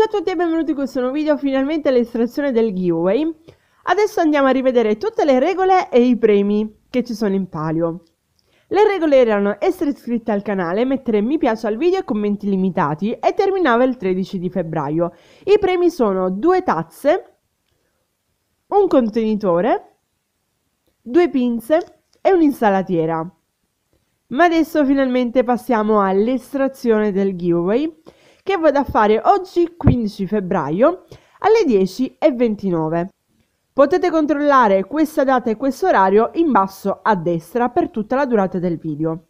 Ciao a tutti e benvenuti in questo nuovo video, finalmente all'estrazione del giveaway. Adesso andiamo a rivedere tutte le regole e i premi che ci sono in palio. Le regole erano essere iscritti al canale, mettere mi piace al video e commenti limitati e terminava il 13 di febbraio. I premi sono due tazze, un contenitore, due pinze e un'insalatiera. Ma adesso finalmente passiamo all'estrazione del giveaway che vado a fare oggi 15 febbraio alle 10.29. Potete controllare questa data e questo orario in basso a destra per tutta la durata del video.